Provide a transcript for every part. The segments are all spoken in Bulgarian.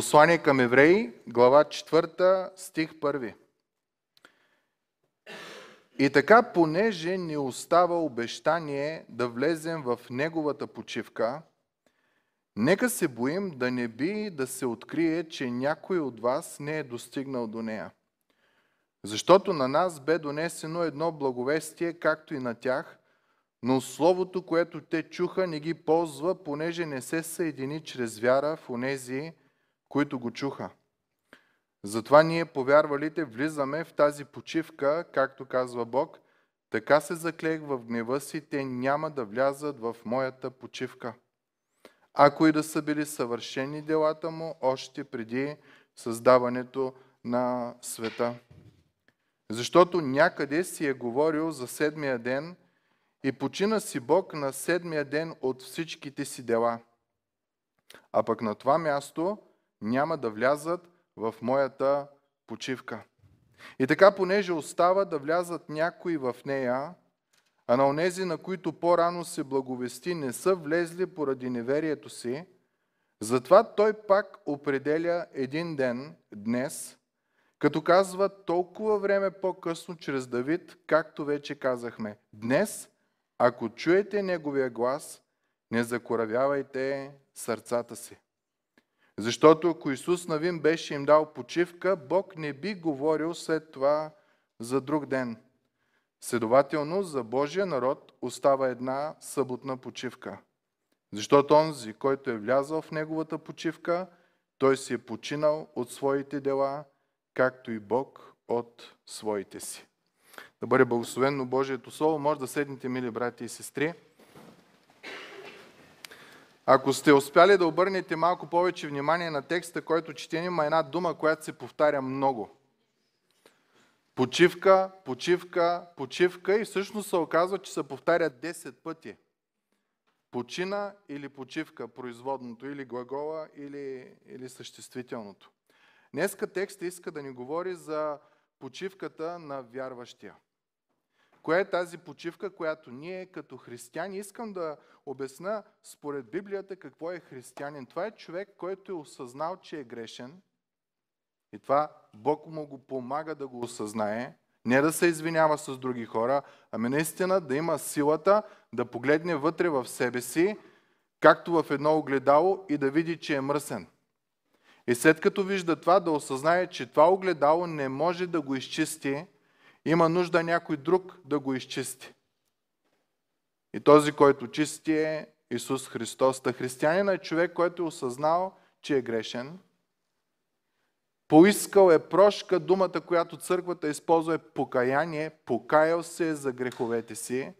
Послание към евреи, глава 4, стих 1. И така, понеже ни остава обещание да влезем в неговата почивка, нека се боим да не би да се открие, че някой от вас не е достигнал до нея. Защото на нас бе донесено едно благовестие, както и на тях, но словото, което те чуха, не ги ползва, понеже не се съедини чрез вяра в онези, които го чуха. Затова ние, повярвалите, влизаме в тази почивка, както казва Бог, така се заклех в гнева си, те няма да влязат в моята почивка. Ако и да са били съвършени делата му, още преди създаването на света. Защото някъде си е говорил за седмия ден и почина си Бог на седмия ден от всичките си дела. А пък на това място – няма да влязат в моята почивка. И така, понеже остава да влязат някои в нея, а на онези, на които по-рано се благовести, не са влезли поради неверието си, затова той пак определя един ден, днес, като казва толкова време по-късно чрез Давид, както вече казахме. Днес, ако чуете неговия глас, не закоравявайте сърцата си. Защото ако Исус Навин беше им дал почивка, Бог не би говорил след това за друг ден. Следователно, за Божия народ остава една съботна почивка. Защото онзи, който е влязал в неговата почивка, той си е починал от своите дела, както и Бог от своите си. Да бъде благословено Божието Слово. Може да седнете, мили брати и сестри. Ако сте успяли да обърнете малко повече внимание на текста, който четем, има една дума, която се повтаря много. Почивка, почивка, почивка и всъщност се оказва, че се повтаря 10 пъти. Почина или почивка, производното, или глагола, или, или съществителното. Днеска текста иска да ни говори за почивката на вярващия – Коя е тази почивка, която ние като християни искам да обясна според Библията какво е християнин. Това е човек, който е осъзнал, че е грешен и това Бог му го помага да го осъзнае, не да се извинява с други хора, ами наистина да има силата да погледне вътре в себе си, както в едно огледало и да види, че е мръсен. И след като вижда това, да осъзнае, че това огледало не може да го изчисти, има нужда някой друг да го изчисти. И този, който чисти е Исус Христос. Та християнин е човек, който е осъзнал, че е грешен. Поискал е прошка, думата, която църквата използва е покаяние. Покаял се е за греховете си.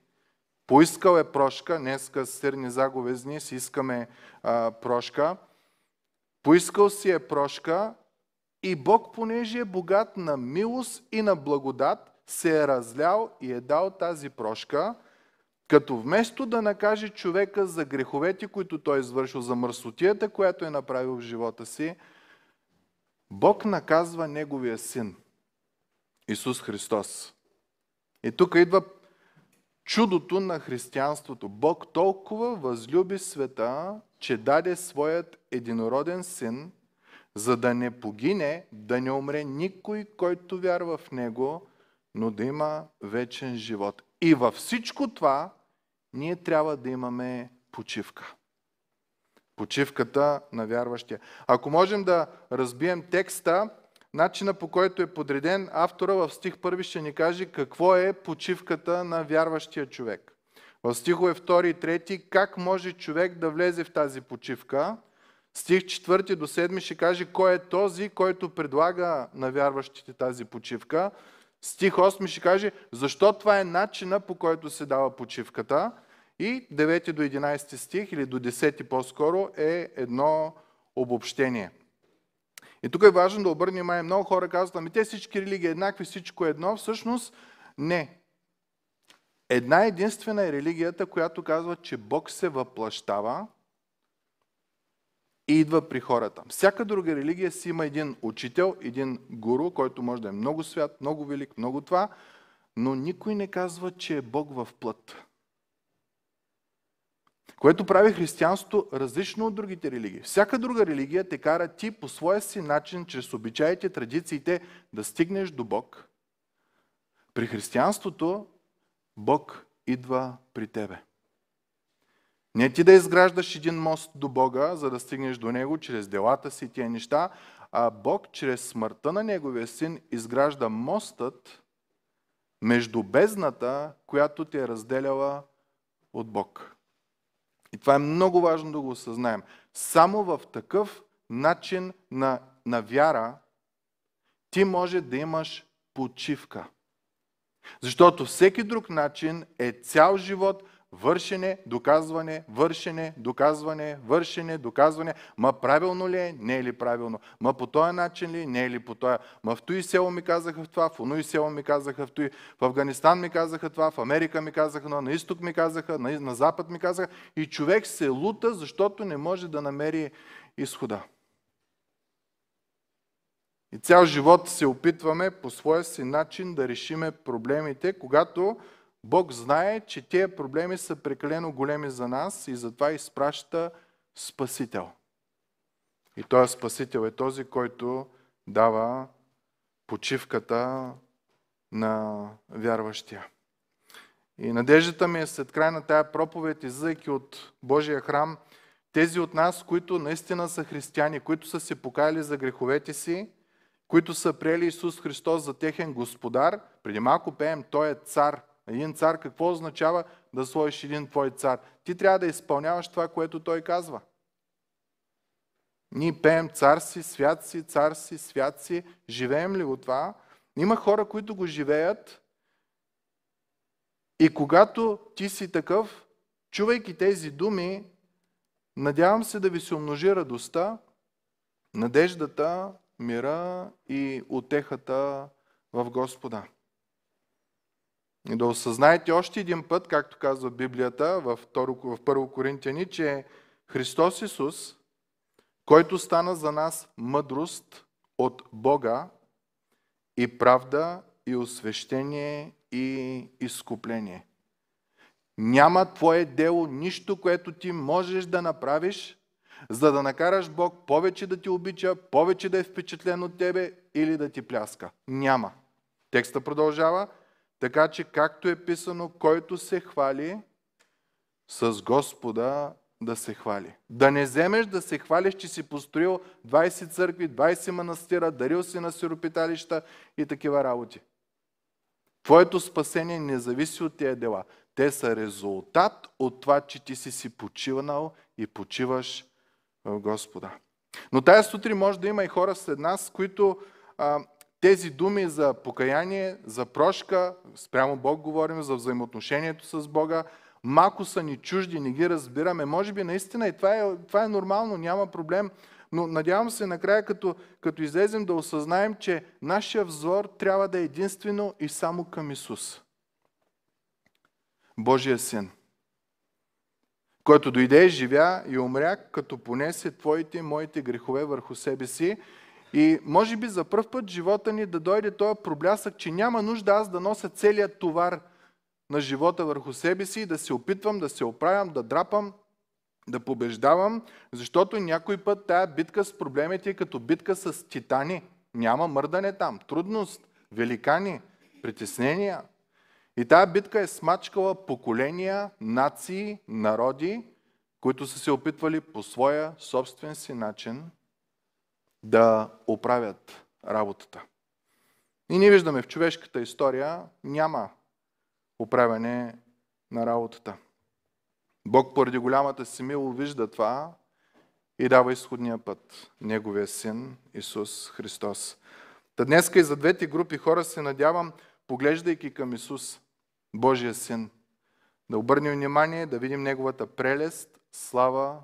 Поискал е прошка. Днеска с сирни заговезни си искаме а, прошка. Поискал си е прошка и Бог, понеже е богат на милост и на благодат, се е разлял и е дал тази прошка, като вместо да накаже човека за греховете, които той е извършил, за мърсотията, която е направил в живота си, Бог наказва Неговия син, Исус Христос. И тук идва чудото на християнството. Бог толкова възлюби света, че даде своят единороден син, за да не погине, да не умре никой, който вярва в него, но да има вечен живот. И във всичко това ние трябва да имаме почивка. Почивката на вярващия. Ако можем да разбием текста, начина по който е подреден, автора в стих първи ще ни каже какво е почивката на вярващия човек. В стихове 2 и 3 как може човек да влезе в тази почивка. Стих 4 до 7 ще каже кой е този, който предлага на вярващите тази почивка. Стих 8 ще каже, защо това е начина по който се дава почивката. И 9 до 11 стих или до 10 по-скоро е едно обобщение. И тук е важно да обърнем внимание. Много хора казват, ами те всички религии еднакви, всичко е едно. Всъщност не. Една единствена е религията, която казва, че Бог се въплащава и идва при хората. Всяка друга религия си има един учител, един гуру, който може да е много свят, много велик, много това, но никой не казва, че е Бог в плът. Което прави християнството различно от другите религии. Всяка друга религия те кара ти по своя си начин, чрез обичаите, традициите, да стигнеш до Бог. При християнството Бог идва при тебе. Не ти да изграждаш един мост до Бога, за да стигнеш до Него чрез делата си и тия неща, а Бог чрез смъртта на Неговия син изгражда мостът между бездната, която ти е разделяла от Бог. И това е много важно да го осъзнаем. Само в такъв начин на, на вяра ти може да имаш почивка. Защото всеки друг начин е цял живот – вършене, доказване, вършене, доказване, вършене, доказване. Ма правилно ли е? Не е ли правилно? Ма по този начин ли? Не е ли по този? Ма в той село ми казаха в това, в оно и село ми казаха в той, в Афганистан ми казаха това, в Америка ми казаха, но на изток ми казаха, на, на запад ми казаха. И човек се лута, защото не може да намери изхода. И цял живот се опитваме по своя си начин да решиме проблемите, когато Бог знае, че тези проблеми са прекалено големи за нас и затова изпраща Спасител. И този Спасител е този, който дава почивката на вярващия. И надеждата ми е след край на тая проповед, излизайки от Божия храм, тези от нас, които наистина са християни, които са се покаяли за греховете си, които са приели Исус Христос за техен господар, преди малко пеем, Той е цар – един цар какво означава да сложиш един твой цар? Ти трябва да изпълняваш това, което той казва. Ние пеем цар си, свят си, цар си, свят си. Живеем ли го това? Има хора, които го живеят и когато ти си такъв, чувайки тези думи, надявам се да ви се умножи радостта, надеждата, мира и отехата в Господа. И да осъзнаете още един път, както казва Библията в 1 Коринтияни, че Христос Исус, който стана за нас мъдрост от Бога и правда и освещение и изкупление. Няма твое дело, нищо, което ти можеш да направиш, за да накараш Бог повече да ти обича, повече да е впечатлен от тебе или да ти пляска. Няма. Текста продължава. Така че, както е писано, който се хвали, с Господа да се хвали. Да не вземеш да се хвалиш, че си построил 20 църкви, 20 манастира, дарил си на сиропиталища и такива работи. Твоето спасение не зависи от тия дела. Те са резултат от това, че ти си си почивнал и почиваш в Господа. Но тази сутрин може да има и хора след нас, които а, тези думи за покаяние, за прошка, спрямо Бог говорим, за взаимоотношението с Бога, малко са ни чужди, не ги разбираме. Може би наистина и това е, това е нормално, няма проблем. Но надявам се накрая, като, като излезем да осъзнаем, че нашия взор трябва да е единствено и само към Исус. Божия син, който дойде, живя и умря, като понесе твоите и моите грехове върху себе си и може би за първ път живота ни да дойде този проблясък, че няма нужда аз да нося целият товар на живота върху себе си и да се опитвам, да се оправям, да драпам, да побеждавам, защото някой път тая битка с проблемите е като битка с титани. Няма мърдане там. Трудност, великани, притеснения. И тая битка е смачкала поколения, нации, народи, които са се опитвали по своя собствен си начин да оправят работата. И ние виждаме в човешката история няма оправяне на работата. Бог поради голямата си мило вижда това и дава изходния път. Неговия син Исус Христос. Та днеска и за двете групи хора се надявам, поглеждайки към Исус, Божия син, да обърнем внимание, да видим Неговата прелест, слава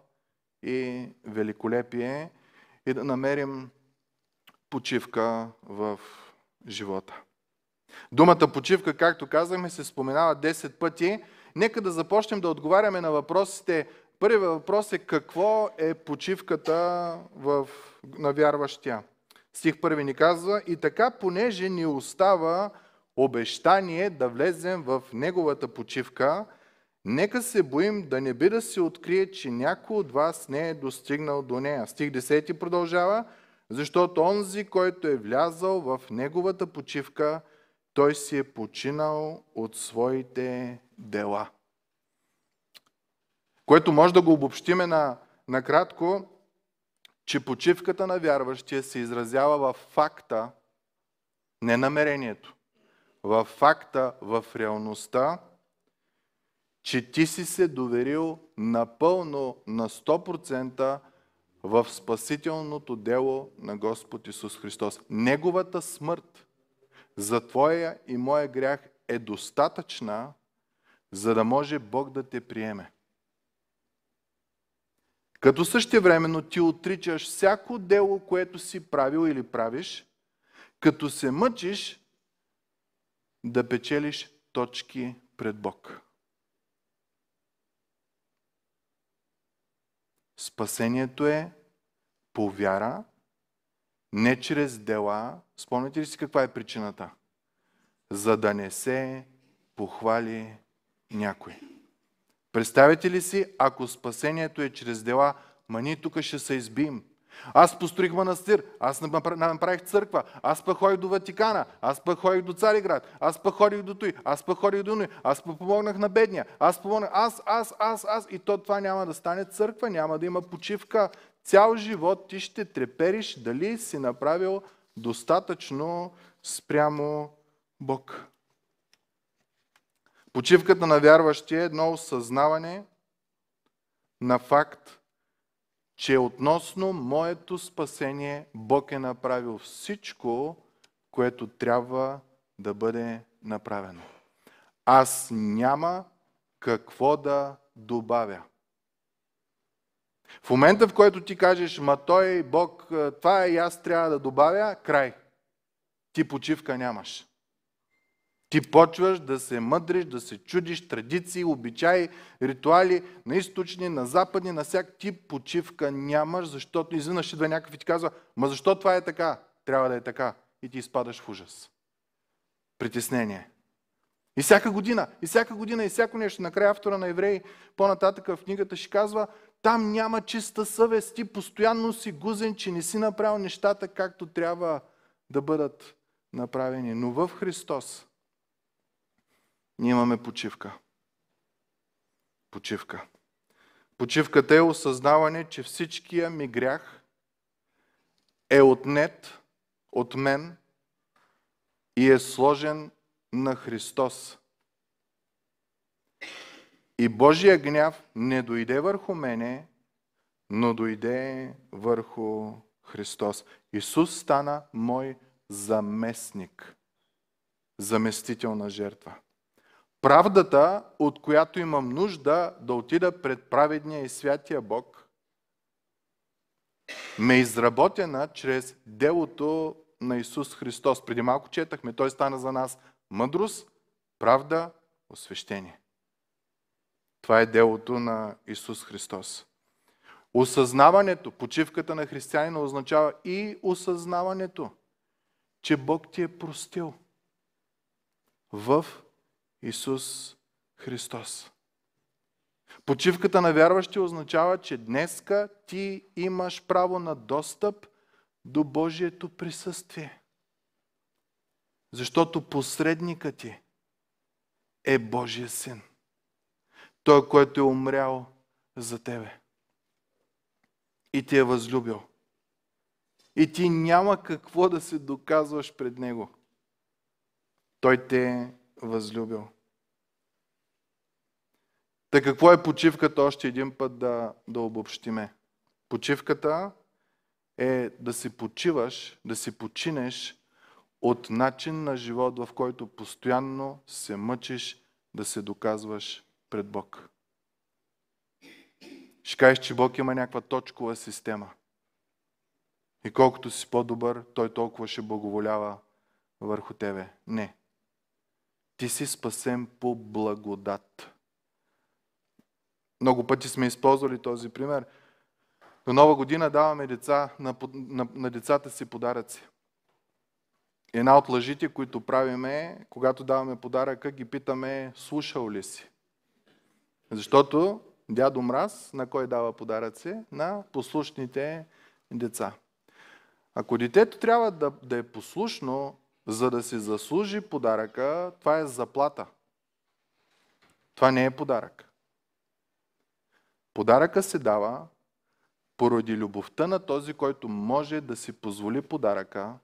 и великолепие и да намерим почивка в живота. Думата почивка, както казахме, се споменава 10 пъти. Нека да започнем да отговаряме на въпросите. Първият въпрос е какво е почивката в, на вярващия. Стих първи ни казва и така, понеже ни остава обещание да влезем в неговата почивка – Нека се боим да не би да се открие, че някой от вас не е достигнал до нея. Стих 10 продължава, защото онзи, който е влязал в неговата почивка, той си е починал от своите дела. Което може да го обобщиме на, накратко, че почивката на вярващия се изразява в факта, не намерението, в факта, в реалността, че ти си се доверил напълно на 100% в спасителното дело на Господ Исус Христос. Неговата смърт за твоя и моя грях е достатъчна, за да може Бог да те приеме. Като същевременно ти отричаш всяко дело, което си правил или правиш, като се мъчиш да печелиш точки пред Бог. Спасението е по вяра, не чрез дела. Спомняте ли си каква е причината? За да не се похвали някой. Представете ли си, ако спасението е чрез дела, ма ние тук ще се избим. Аз построих манастир, аз направих църква, аз па ходих до Ватикана, аз па ходих до Цариград, аз па ходих до той, аз па ходих до Нуй, аз па помогнах на бедния, аз помогнах, аз, аз, аз, аз. И то това няма да стане църква, няма да има почивка. Цял живот ти ще трепериш дали си направил достатъчно спрямо Бог. Почивката на вярващия е едно осъзнаване на факт, че относно моето спасение Бог е направил всичко, което трябва да бъде направено. Аз няма какво да добавя. В момента, в който ти кажеш, ма той, Бог, това е и аз трябва да добавя, край. Ти почивка нямаш. Ти почваш да се мъдриш, да се чудиш традиции, обичаи, ритуали на източни, на западни, на всяк тип почивка нямаш, защото изведнъж идва някакъв и ти казва, ма защо това е така? Трябва да е така. И ти изпадаш в ужас. Притеснение. И всяка година, и всяка година, и всяко нещо. Накрая автора на Евреи, по-нататък в книгата ще казва, там няма чиста съвест, ти постоянно си гузен, че не си направил нещата както трябва да бъдат направени. Но в Христос ние имаме почивка. Почивка. Почивката е осъзнаване, че всичкия ми грях е отнет от мен и е сложен на Христос. И Божия гняв не дойде върху мене, но дойде върху Христос. Исус стана мой заместник, заместител на жертва правдата, от която имам нужда да отида пред праведния и святия Бог, ме е изработена чрез делото на Исус Христос. Преди малко четахме, Той стана за нас мъдрост, правда, освещение. Това е делото на Исус Христос. Осъзнаването, почивката на християнина означава и осъзнаването, че Бог ти е простил в Исус Христос. Почивката на вярващи означава, че днеска ти имаш право на достъп до Божието присъствие. Защото посредникът ти е Божия син. Той, който е умрял за тебе. И ти е възлюбил. И ти няма какво да се доказваш пред него. Той те възлюбил. Та какво е почивката? Още един път да, да обобщиме. Почивката е да си почиваш, да си починеш от начин на живот, в който постоянно се мъчиш да се доказваш пред Бог. Ще кажеш, че Бог има някаква точкова система. И колкото си по-добър, Той толкова ще благоволява върху тебе. Не ти си спасен по благодат. Много пъти сме използвали този пример. На нова година даваме деца, на, на, на децата си подаръци. Една от лъжите, които правиме, когато даваме подаръка, ги питаме, слушал ли си? Защото дядо мраз на кой дава подаръци? На послушните деца. Ако детето трябва да, да е послушно, за да си заслужи подаръка, това е заплата. Това не е подарък. Подаръка се дава поради любовта на този, който може да си позволи подаръка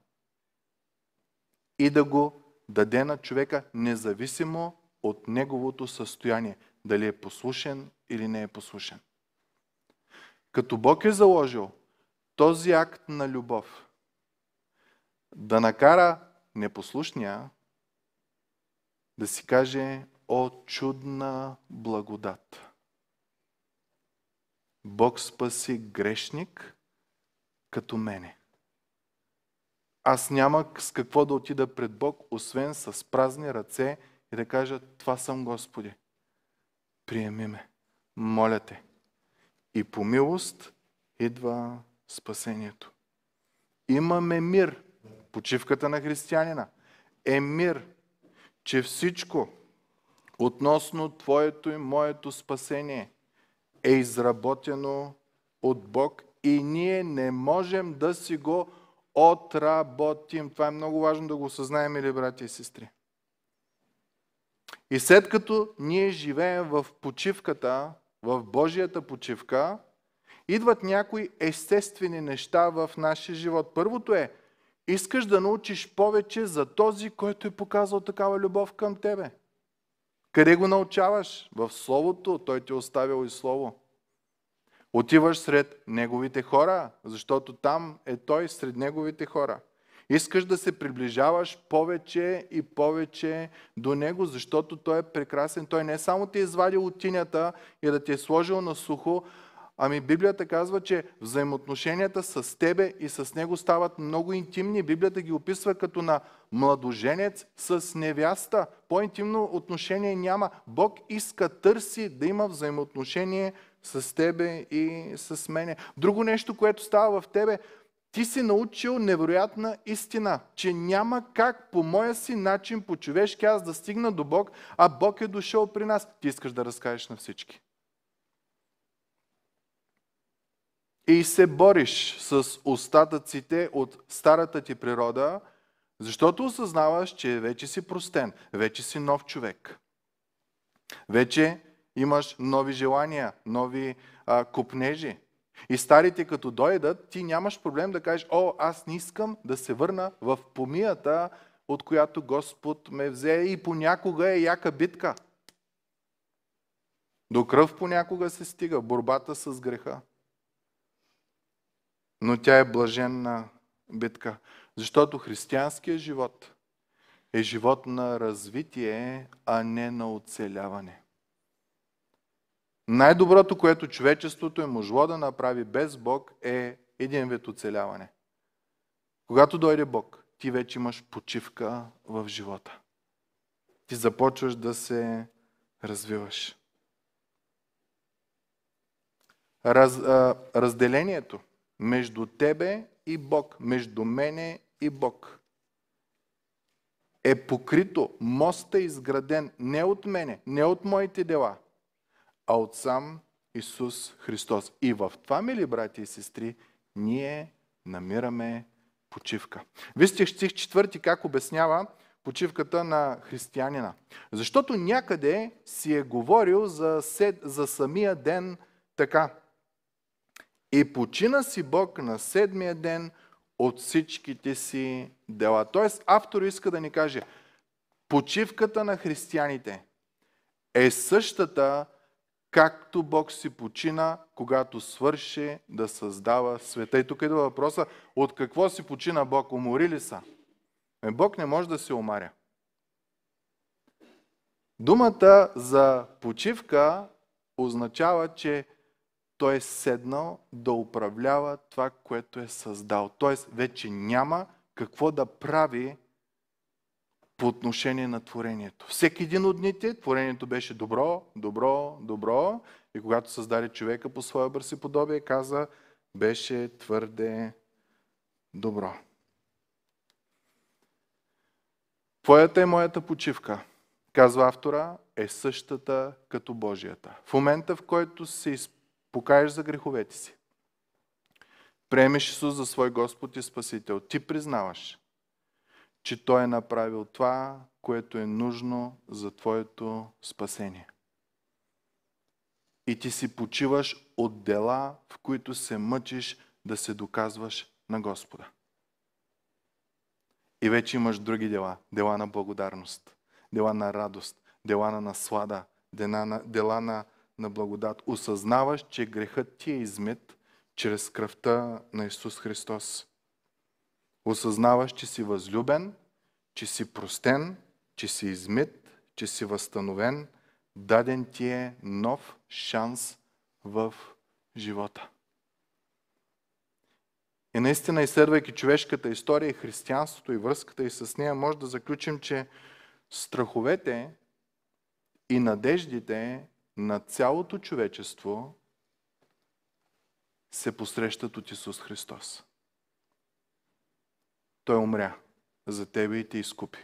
и да го даде на човека, независимо от неговото състояние, дали е послушен или не е послушен. Като Бог е заложил този акт на любов, да накара непослушния да си каже О, чудна благодат! Бог спаси грешник като мене. Аз няма с какво да отида пред Бог, освен с празни ръце и да кажа, това съм Господи. Приеми ме, моля те. И по милост идва спасението. Имаме мир почивката на християнина е мир, че всичко относно твоето и моето спасение е изработено от Бог и ние не можем да си го отработим. Това е много важно да го осъзнаем, или братя и сестри. И след като ние живеем в почивката, в Божията почивка, идват някои естествени неща в нашия живот. Първото е Искаш да научиш повече за този, който е показал такава любов към тебе. Къде го научаваш? В Словото. Той ти е оставил и Слово. Отиваш сред неговите хора, защото там е той сред неговите хора. Искаш да се приближаваш повече и повече до него, защото той е прекрасен. Той не само ти е извадил от тинята и да ти е сложил на сухо, Ами Библията казва, че взаимоотношенията с тебе и с него стават много интимни. Библията ги описва като на младоженец с невяста. По-интимно отношение няма. Бог иска, търси да има взаимоотношение с тебе и с мене. Друго нещо, което става в тебе, ти си научил невероятна истина, че няма как по моя си начин, по човешки аз да стигна до Бог, а Бог е дошъл при нас. Ти искаш да разкажеш на всички. и се бориш с остатъците от старата ти природа, защото осъзнаваш, че вече си простен, вече си нов човек. Вече имаш нови желания, нови а, купнежи. И старите като дойдат, ти нямаш проблем да кажеш, о, аз не искам да се върна в помията, от която Господ ме взе и понякога е яка битка. До кръв понякога се стига, борбата с греха но тя е блаженна битка. Защото християнският живот е живот на развитие, а не на оцеляване. Най-доброто, което човечеството е можело да направи без Бог е един вид оцеляване. Когато дойде Бог, ти вече имаш почивка в живота. Ти започваш да се развиваш. Раз, а, разделението – между тебе и Бог, между мене и Бог. Е покрито, моста е изграден не от мене, не от моите дела, а от сам Исус Христос. И в това, мили брати и сестри, ние намираме почивка. Вижте стих четвърти как обяснява почивката на християнина. Защото някъде си е говорил за, сед, за самия ден така. И почина си Бог на седмия ден от всичките си дела. Тоест, автор иска да ни каже, почивката на християните е същата, както Бог си почина, когато свърши да създава света. И тук идва въпроса, от какво си почина Бог? Умори ли са? Е, Бог не може да се умаря. Думата за почивка означава, че той е седнал да управлява това, което е създал. Тоест, вече няма какво да прави по отношение на творението. Всеки един от дните творението беше добро, добро, добро. И когато създаде човека по своя образ и подобие, каза, беше твърде добро. Твоята и моята почивка, казва автора, е същата като Божията. В момента, в който се изпълнява покаеш за греховете си, приемеш Исус за свой Господ и Спасител, ти признаваш, че Той е направил това, което е нужно за твоето спасение. И ти си почиваш от дела, в които се мъчиш да се доказваш на Господа. И вече имаш други дела. Дела на благодарност, дела на радост, дела на наслада, дела на, дела на на благодат. Осъзнаваш, че грехът ти е измит чрез кръвта на Исус Христос. Осъзнаваш, че си възлюбен, че си простен, че си измит, че си възстановен. Даден ти е нов шанс в живота. И наистина, изследвайки човешката история и християнството и връзката и с нея, може да заключим, че страховете и надеждите на цялото човечество се посрещат от Исус Христос. Той умря за тебе и те изкупи.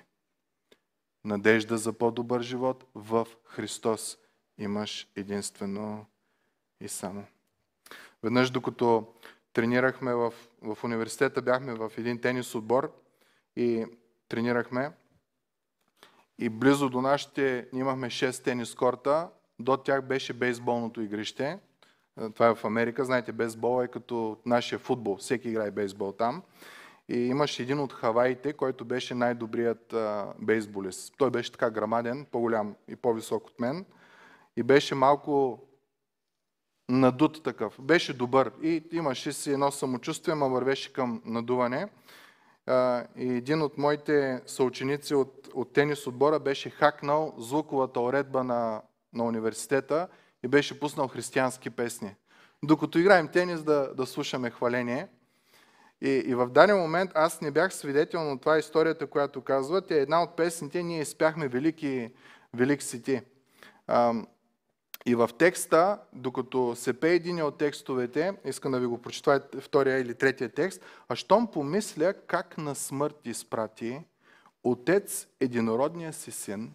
Надежда за по-добър живот в Христос имаш единствено и само. Веднъж, докато тренирахме в, в университета, бяхме в един тенис отбор и тренирахме. И близо до нашите имахме 6 тенис корта до тях беше бейсболното игрище. Е, това е в Америка. Знаете, бейсбол е като нашия футбол. Всеки играе бейсбол там. И имаше един от Хаваите, който беше най-добрият бейсболист. Той беше така грамаден, по-голям и по-висок от мен. И беше малко надут такъв. Беше добър и имаше си едно самочувствие, ма вървеше към надуване. И един от моите съученици от, от тенис отбора беше хакнал звуковата уредба на на университета и беше пуснал християнски песни. Докато играем тенис, да, да слушаме хваление. И, и в даден момент аз не бях свидетел на това историята, която казвате. Една от песните ние изпяхме Велики, Велик си ти. И в текста, докато се пее един от текстовете, искам да ви го прочета е втория или третия текст, а щом помисля как на смърт изпрати отец единородния си син,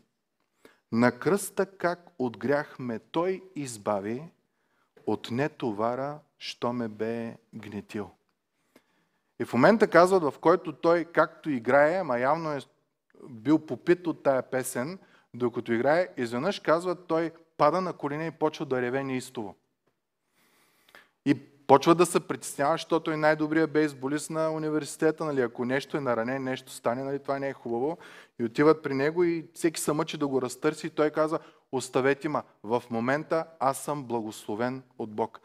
на кръста как от грях ме той избави, отне товара, що ме бе гнетил. И в момента казват, в който той както играе, ама явно е бил попит от тая песен, докато играе, изведнъж казват, той пада на колене и почва да реве неистово. И Почва да се притеснява, защото е най-добрият бейсболист на университета. Нали? Ако нещо е наранен, нещо стане, нали? това не е хубаво. И отиват при него и всеки се мъчи да го разтърси. И той казва, оставете ма, в момента аз съм благословен от Бог.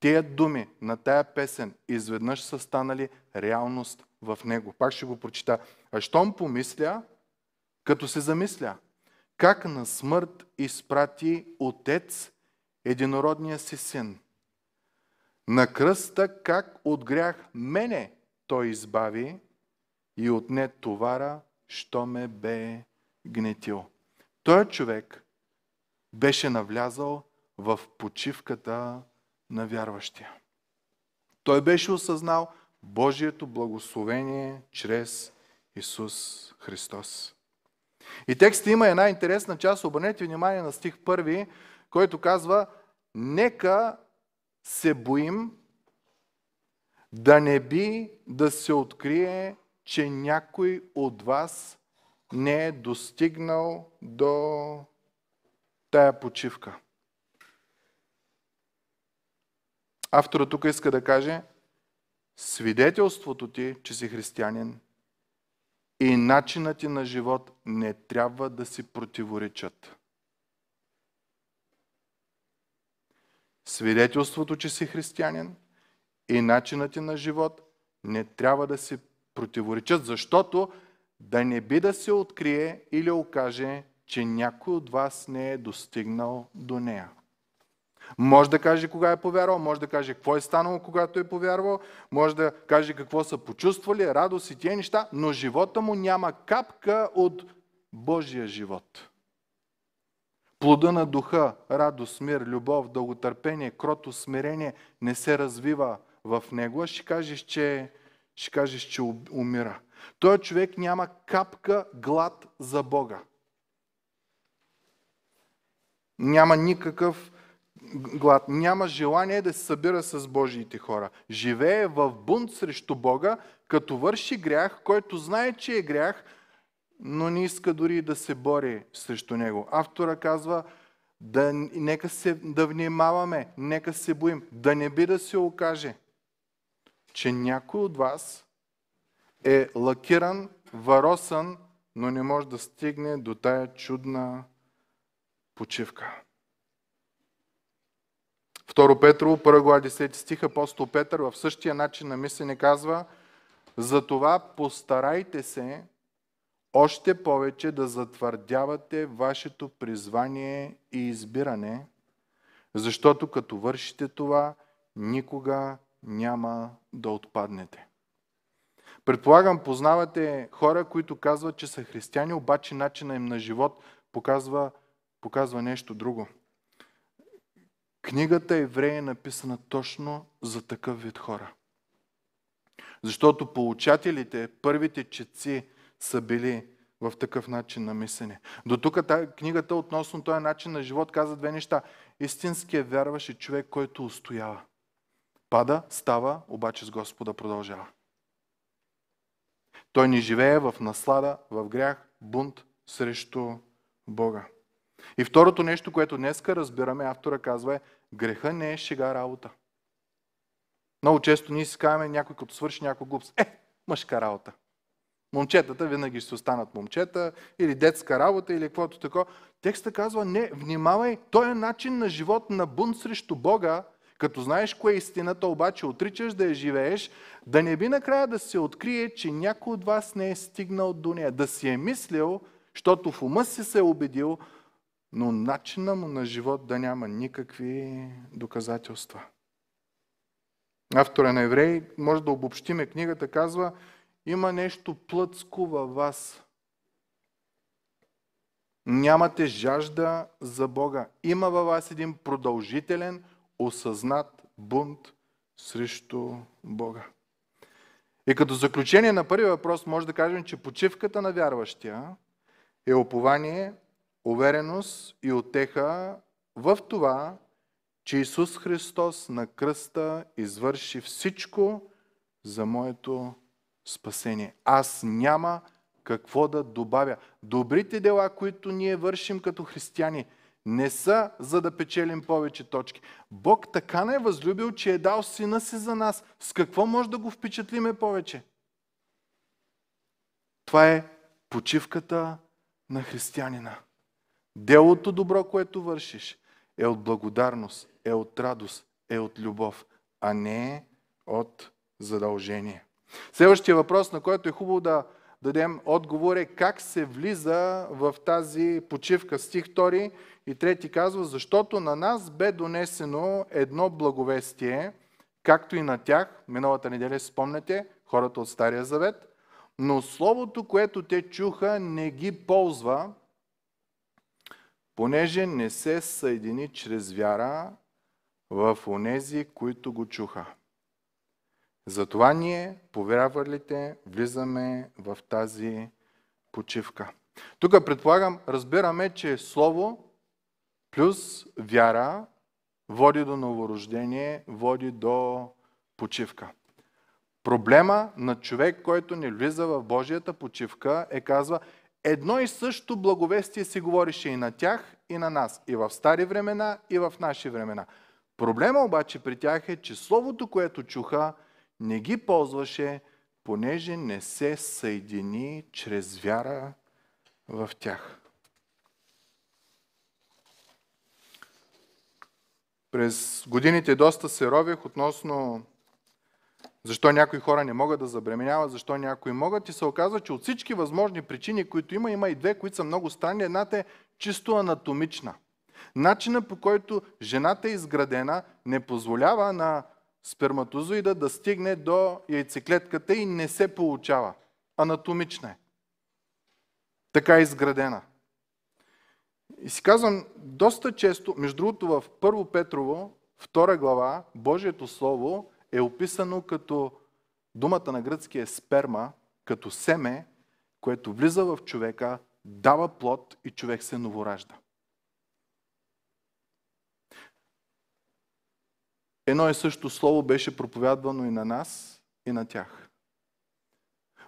Тия думи на тая песен изведнъж са станали реалност в него. Пак ще го прочита. А щом помисля, като се замисля, как на смърт изпрати отец единородния си син – на кръста как от грях мене той избави и отне товара, що ме бе гнетил. Той човек беше навлязал в почивката на вярващия. Той беше осъзнал Божието благословение чрез Исус Христос. И текста има една интересна част. Обърнете внимание на стих първи, който казва Нека се боим да не би да се открие, че някой от вас не е достигнал до тая почивка. Авторът тук иска да каже, свидетелството ти, че си християнин и начинът ти на живот не трябва да си противоречат. свидетелството, че си християнин и начинът ти на живот не трябва да си противоречат, защото да не би да се открие или окаже, че някой от вас не е достигнал до нея. Може да каже кога е повярвал, може да каже какво е станало, когато е повярвал, може да каже какво са почувствали, радост и тия неща, но живота му няма капка от Божия живот. Плода на духа, радост, мир, любов, дълготърпение, крото, смирение не се развива в него, а ще кажеш, че, ще кажеш, че умира. Той човек няма капка глад за Бога. Няма никакъв глад, няма желание да се събира с Божиите хора. Живее в бунт срещу Бога, като върши грях, който знае, че е грях, но не иска дори да се бори срещу него. Автора казва, да, нека се, да внимаваме, нека се боим, да не би да се окаже, че някой от вас е лакиран, варосан, но не може да стигне до тая чудна почивка. Второ Петро, 1 глава 10 стих, апостол Петър в същия начин на мислене казва, затова постарайте се още повече да затвърдявате вашето призвание и избиране, защото като вършите това, никога няма да отпаднете. Предполагам, познавате хора, които казват, че са християни, обаче начина им на живот показва, показва нещо друго. Книгата Еврея е написана точно за такъв вид хора. Защото получателите, първите четци са били в такъв начин на мислене. До тук книгата относно този начин на живот каза две неща. Истинският вярваш е човек, който устоява. Пада, става, обаче с Господа продължава. Той не живее в наслада, в грях, бунт срещу Бога. И второто нещо, което днеска разбираме, автора казва е, греха не е шега работа. Много често ние си казваме някой, като свърши някой глупост. Е, мъжка работа. Момчетата винаги ще останат момчета, или детска работа, или каквото такова. Текста казва, не, внимавай, той е начин на живот на бунт срещу Бога, като знаеш кое е истината, обаче отричаш да я живееш, да не би накрая да се открие, че някой от вас не е стигнал до нея. Да си е мислил, защото в ума си се е убедил, но начина му на живот да няма никакви доказателства. Автора на Евреи, може да обобщиме книгата, казва – има нещо плътско във вас. Нямате жажда за Бога. Има във вас един продължителен, осъзнат бунт срещу Бога. И като заключение на първия въпрос може да кажем, че почивката на вярващия е опование, увереност и отеха в това, че Исус Христос на кръста извърши всичко за моето спасение. Аз няма какво да добавя. Добрите дела, които ние вършим като християни, не са за да печелим повече точки. Бог така не е възлюбил, че е дал сина си за нас. С какво може да го впечатлиме повече? Това е почивката на християнина. Делото добро, което вършиш, е от благодарност, е от радост, е от любов, а не е от задължение. Следващия въпрос, на който е хубаво да дадем отговор е как се влиза в тази почивка. Стих 2 и 3 казва, защото на нас бе донесено едно благовестие, както и на тях, миналата неделя спомняте, хората от Стария Завет, но словото, което те чуха, не ги ползва, понеже не се съедини чрез вяра в онези, които го чуха. Затова ние, повярвалите, влизаме в тази почивка. Тук предполагам, разбираме, че Слово плюс вяра води до новорождение, води до почивка. Проблема на човек, който не влиза в Божията почивка, е казва, едно и също благовестие си говорише и на тях, и на нас. И в стари времена, и в наши времена. Проблема обаче при тях е, че словото, което чуха, не ги ползваше, понеже не се съедини чрез вяра в тях. През годините доста се рових относно защо някои хора не могат да забременяват, защо някои могат и се оказва, че от всички възможни причини, които има, има и две, които са много странни. Едната е чисто анатомична. Начина по който жената е изградена не позволява на сперматозоида да стигне до яйцеклетката и не се получава. Анатомична е. Така е изградена. И си казвам, доста често, между другото в първо Петрово, 2 глава, Божието Слово е описано като думата на гръцки е сперма, като семе, което влиза в човека, дава плод и човек се новоражда. едно и също слово беше проповядвано и на нас, и на тях.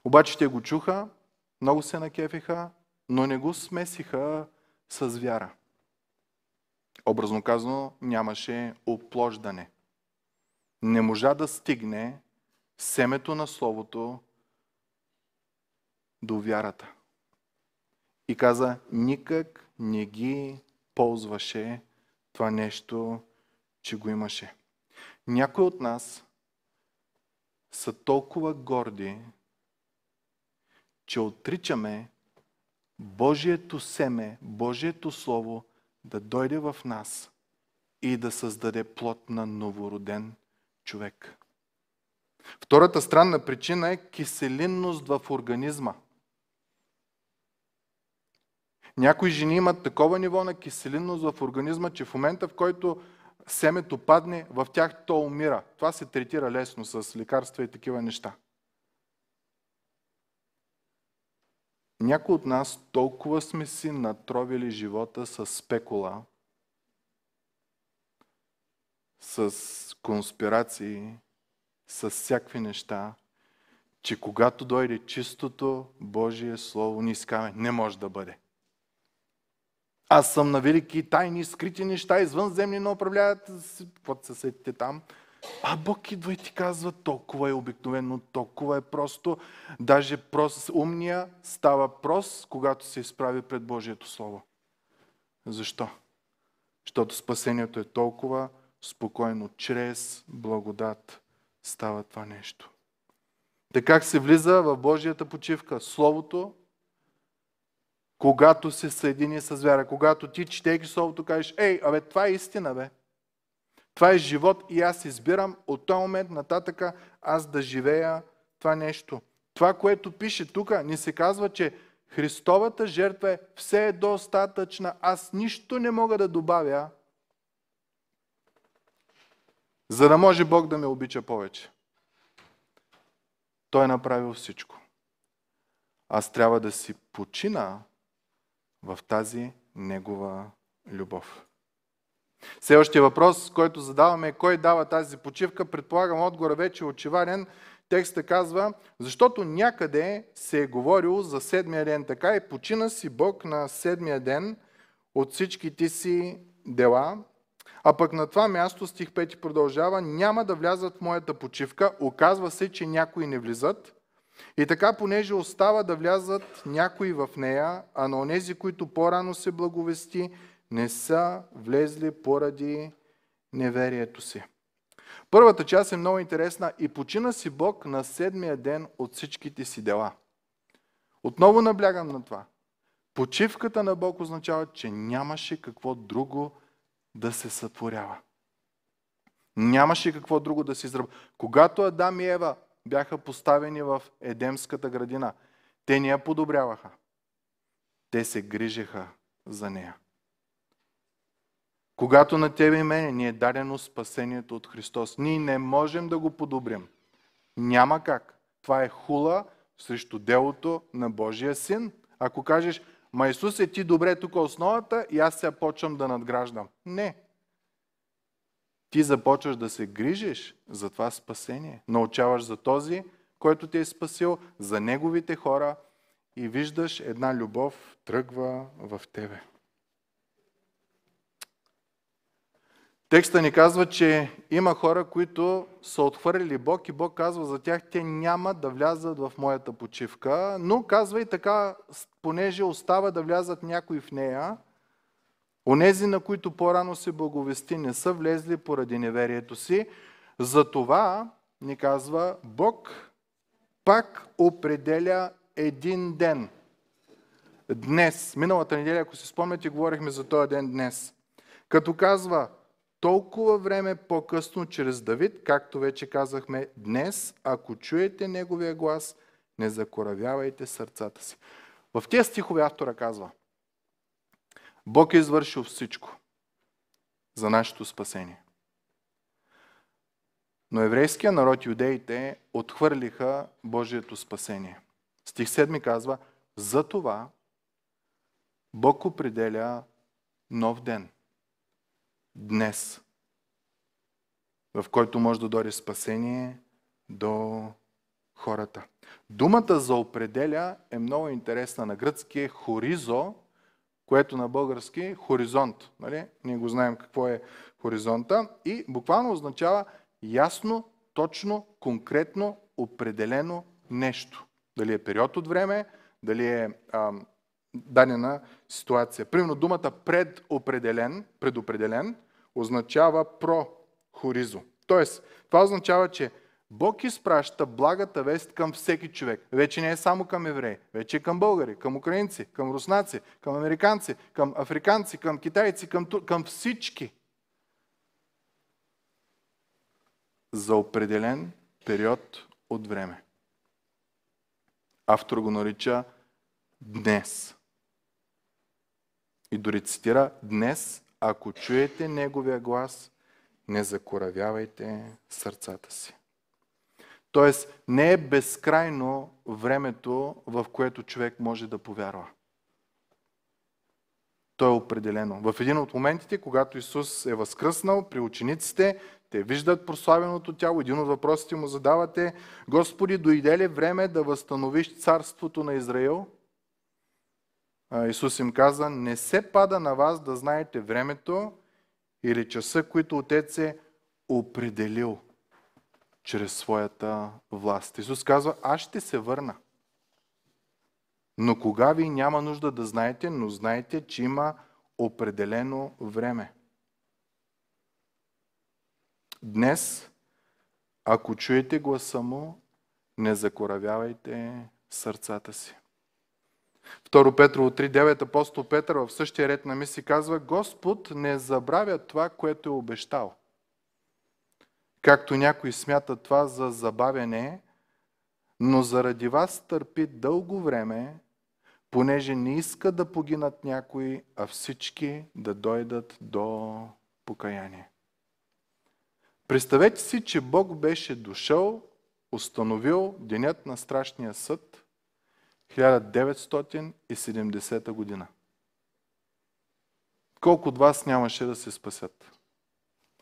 Обаче те го чуха, много се накефиха, но не го смесиха с вяра. Образно казано, нямаше оплождане. Не можа да стигне семето на Словото до вярата. И каза, никак не ги ползваше това нещо, че го имаше. Някои от нас са толкова горди, че отричаме Божието семе, Божието Слово да дойде в нас и да създаде плод на новороден човек. Втората странна причина е киселинност в организма. Някои жени имат такова ниво на киселинност в организма, че в момента, в който семето падне, в тях то умира. Това се третира лесно с лекарства и такива неща. Някои от нас толкова сме си натровили живота с спекула, с конспирации, с всякакви неща, че когато дойде чистото Божие Слово, ни искаме, не може да бъде. Аз съм на велики тайни, скрити неща, извънземни, но управляват, каквото се сетите там. А Бог идва и ти казва, толкова е обикновено, толкова е просто. Даже прост, умния става прост, когато се изправи пред Божието Слово. Защо? Защото спасението е толкова спокойно, чрез благодат става това нещо. Така как се влиза в Божията почивка? Словото когато се съедини с вяра, когато ти четейки Словото кажеш, ей, абе, това е истина, бе. Това е живот и аз избирам от този момент нататъка аз да живея това нещо. Това, което пише тук, ни се казва, че Христовата жертва е все е достатъчна. Аз нищо не мога да добавя, за да може Бог да ме обича повече. Той е направил всичко. Аз трябва да си почина в тази негова любов. Все още въпрос, който задаваме е кой дава тази почивка. Предполагам, отгоре вече е очеварен. Текста казва, защото някъде се е говорило за седмия ден така и почина си Бог на седмия ден от всичките си дела. А пък на това място, стих 5 продължава, няма да влязат в моята почивка. Оказва се, че някои не влизат, и така, понеже остава да влязат някои в нея, а на онези, които по-рано се благовести, не са влезли поради неверието си. Първата част е много интересна. И почина си Бог на седмия ден от всичките си дела. Отново наблягам на това. Почивката на Бог означава, че нямаше какво друго да се сътворява. Нямаше какво друго да се изработи. Когато Адам и Ева бяха поставени в Едемската градина. Те не я подобряваха. Те се грижиха за нея. Когато на тебе и мене ни е дадено спасението от Христос, ние не можем да го подобрим. Няма как. Това е хула срещу делото на Божия син. Ако кажеш, ма Исус е ти добре тук основата и аз сега почвам да надграждам. Не, ти започваш да се грижиш за това спасение. Научаваш за този, който ти е спасил, за неговите хора и виждаш една любов тръгва в тебе. Текста ни казва, че има хора, които са отхвърлили Бог и Бог казва за тях, те няма да влязат в моята почивка, но казва и така, понеже остава да влязат някои в нея, Онези, на които по-рано се благовести, не са влезли поради неверието си. Затова, ни казва Бог, пак определя един ден. Днес. Миналата неделя, ако си спомняте, говорихме за този ден днес. Като казва, толкова време по-късно чрез Давид, както вече казахме, днес, ако чуете неговия глас, не закоравявайте сърцата си. В тези стихове автора казва, Бог е извършил всичко за нашето спасение. Но еврейския народ, юдеите, отхвърлиха Божието спасение. Стих 7 казва, за това Бог определя нов ден. Днес. В който може да дойде спасение до хората. Думата за определя е много интересна на гръцки е хоризо, което на български е хоризонт. Нали? Ние го знаем какво е хоризонта. И буквално означава ясно, точно, конкретно, определено нещо. Дали е период от време, дали е а, дадена ситуация. Примерно думата предопределен, предопределен означава про хоризо. Тоест, това означава, че Бог изпраща благата вест към всеки човек. Вече не е само към евреи, вече е към българи, към украинци, към руснаци, към американци, към африканци, към китайци, към, към всички. За определен период от време. Автор го нарича днес. И дори цитира днес, ако чуете неговия глас, не закоравявайте сърцата си. Тоест, не е безкрайно времето, в което човек може да повярва. То е определено. В един от моментите, когато Исус е възкръснал при учениците, те виждат прославеното тяло. Един от въпросите му задавате, Господи, дойде ли време да възстановиш царството на Израил? Исус им каза, не се пада на вас да знаете времето или часа, които Отец е определил чрез своята власт. Исус казва, аз ще се върна. Но кога ви няма нужда да знаете, но знаете, че има определено време. Днес, ако чуете гласа му, не закоравявайте сърцата си. Второ Петро 3.9 апостол Петър в същия ред на мисли казва Господ не забравя това, което е обещал. Както някои смятат това за забавяне, но заради вас търпи дълго време, понеже не иска да погинат някои, а всички да дойдат до покаяние. Представете си, че Бог беше дошъл, установил денят на страшния съд 1970 година. Колко от вас нямаше да се спасят?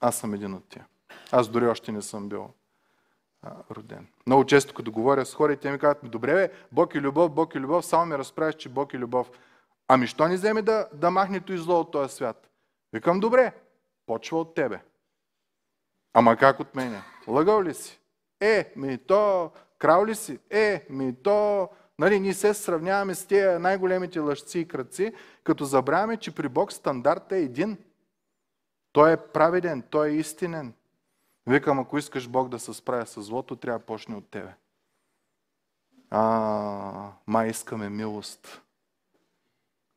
Аз съм един от тях. Аз дори още не съм бил а, роден. Много често, като говоря с хора, те ми казват, добре, бе, Бог е любов, Бог е любов, само ми разправяш, че Бог е любов. Ами, що не вземе да, да махне и зло от този свят? Викам, добре, почва от тебе. Ама как от мене? Лъгал ли си? Е, ми то, крал ли си? Е, ми то, Нали, ние се сравняваме с тези най-големите лъжци и кръци, като забравяме, че при Бог стандартът е един. Той е праведен, той е истинен, Викам, ако искаш Бог да се справя с злото, трябва да почне от тебе. А, май искаме милост.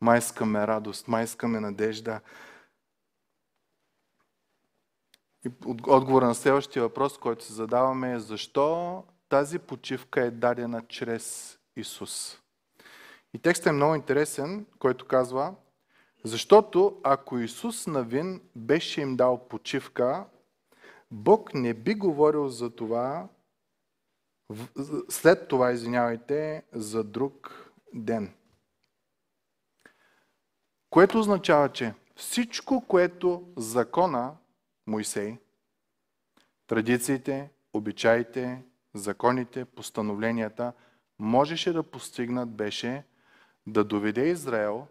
Май искаме радост. Май искаме надежда. И отговор на следващия въпрос, който се задаваме е защо тази почивка е дадена чрез Исус. И текстът е много интересен, който казва, защото ако Исус навин беше им дал почивка, Бог не би говорил за това, след това, извинявайте, за друг ден. Което означава, че всичко, което закона Моисей, традициите, обичаите, законите, постановленията, можеше да постигнат беше да доведе Израел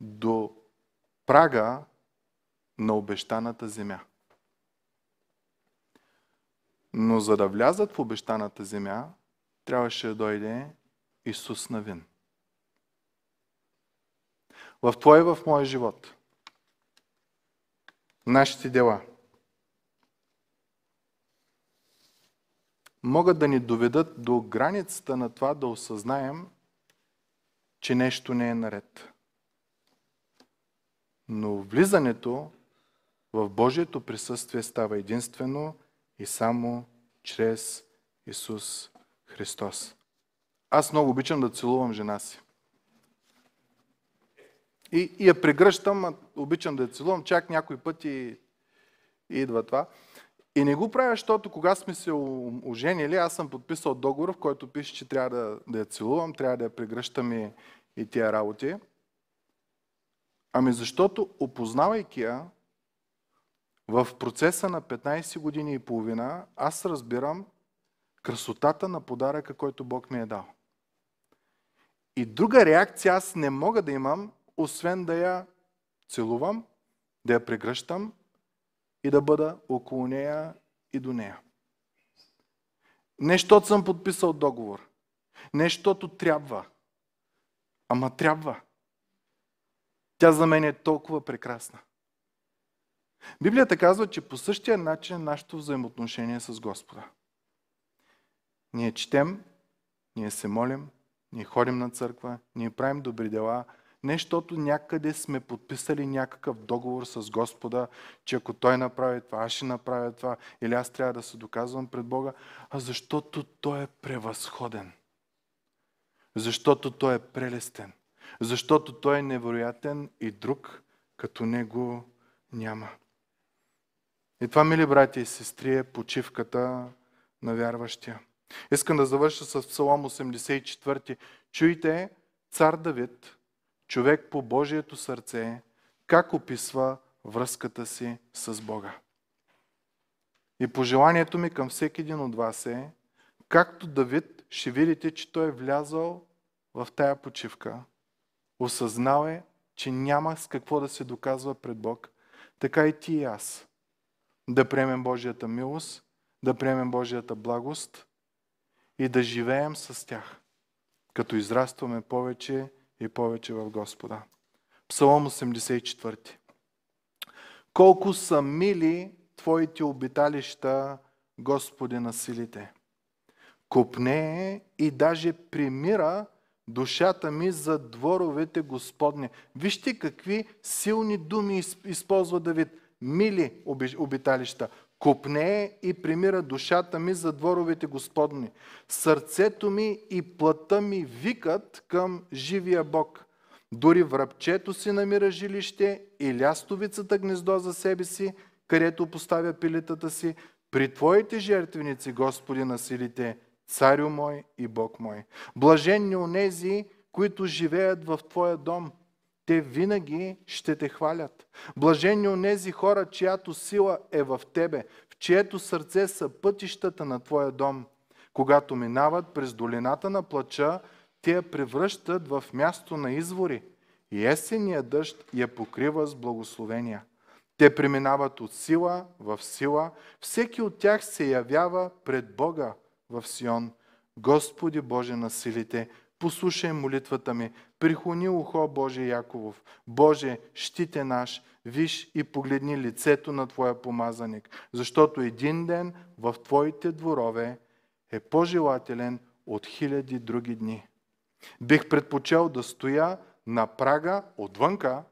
до прага на обещаната земя. Но за да влязат в обещаната земя, трябваше да дойде Исус Навин. В твой и в моя живот. Нашите дела могат да ни доведат до границата на това да осъзнаем, че нещо не е наред. Но влизането в Божието присъствие става единствено и само чрез Исус Христос. Аз много обичам да целувам жена си. И, и я прегръщам, обичам да я целувам, чак някой път и, и идва това. И не го правя, защото кога сме се оженили, аз съм подписал договор, в който пише, че трябва да, да я целувам, трябва да я прегръщам и, и тия работи. Ами защото, опознавайки я, в процеса на 15 години и половина аз разбирам красотата на подаръка, който Бог ми е дал. И друга реакция аз не мога да имам, освен да я целувам, да я прегръщам и да бъда около нея и до нея. Нещо съм подписал договор. Нещото трябва. Ама трябва. Тя за мен е толкова прекрасна. Библията казва, че по същия начин е нашето взаимоотношение с Господа. Ние четем, ние се молим, ние ходим на църква, ние правим добри дела, не защото някъде сме подписали някакъв договор с Господа, че ако Той направи това, аз ще направя това, или аз трябва да се доказвам пред Бога, а защото Той е превъзходен. Защото Той е прелестен. Защото Той е невероятен и друг като Него няма. И това, мили брати и сестри, е почивката на вярващия. Искам да завърша с Псалом 84. Чуйте, цар Давид, човек по Божието сърце, как описва връзката си с Бога. И пожеланието ми към всеки един от вас е, както Давид, ще видите, че той е влязал в тая почивка, осъзнал е, че няма с какво да се доказва пред Бог, така и ти и аз да приемем Божията милост, да приемем Божията благост и да живеем с тях, като израстваме повече и повече в Господа. Псалом 84. Колко са мили Твоите обиталища, Господи на силите! Копнее и даже примира душата ми за дворовете Господне. Вижте какви силни думи използва Давид – мили обиталища. купне и примира душата ми за дворовите господни. Сърцето ми и плътта ми викат към живия Бог. Дори връбчето си намира жилище и лястовицата гнездо за себе си, където поставя пилетата си. При Твоите жертвеници, Господи на силите, царю мой и Бог мой. Блаженни онези, които живеят в Твоя дом – те винаги ще те хвалят. Блажени онези хора, чиято сила е в тебе, в чието сърце са пътищата на твоя дом. Когато минават през долината на плача, те я превръщат в място на извори и есения дъжд я покрива с благословения. Те преминават от сила в сила, всеки от тях се явява пред Бога в Сион. Господи Боже на силите, послушай молитвата ми, Прихуни ухо Боже Яковов. Боже, щите наш, виж и погледни лицето на Твоя помазаник, защото един ден в Твоите дворове е по-желателен от хиляди други дни. Бих предпочел да стоя на прага отвънка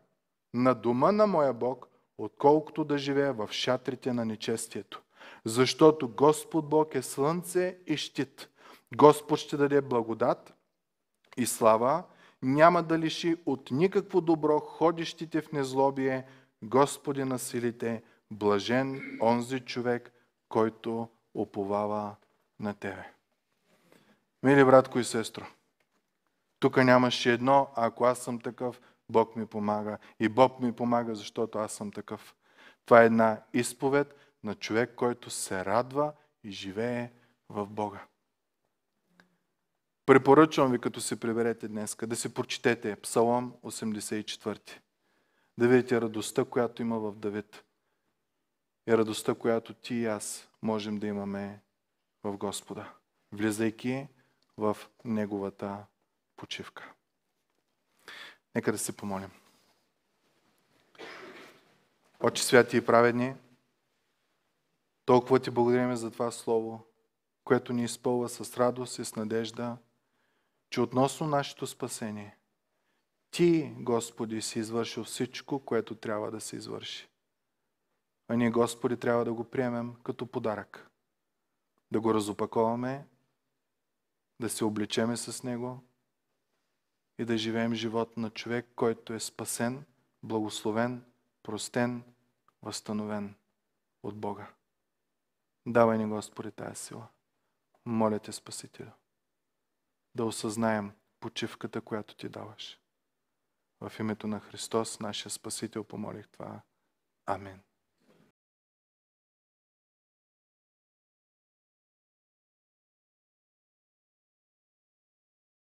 на дома на моя Бог, отколкото да живея в шатрите на нечестието. Защото Господ Бог е слънце и щит. Господ ще даде благодат и слава, няма да лиши от никакво добро ходещите в незлобие, Господи на силите, блажен онзи човек, който оповава на Тебе. Мили братко и сестро, тук нямаше едно, а ако аз съм такъв, Бог ми помага. И Бог ми помага, защото аз съм такъв. Това е една изповед на човек, който се радва и живее в Бога. Препоръчвам ви, като се приберете днес, да си прочетете Псалом 84. Да видите радостта, която има в Давид. И радостта, която ти и аз можем да имаме в Господа, влизайки в Неговата почивка. Нека да се помолим. Отче святи и праведни, толкова ти благодарим за това Слово, което ни изпълва с радост и с надежда, че относно нашето спасение, Ти, Господи, си извършил всичко, което трябва да се извърши. А ние, Господи, трябва да го приемем като подарък. Да го разопаковаме, да се обличеме с него и да живеем живот на човек, който е спасен, благословен, простен, възстановен от Бога. Давай ни, Господи, тази сила. Моля те, Спасителю да осъзнаем почивката, която ти даваш. В името на Христос, нашия Спасител, помолих това. Амин.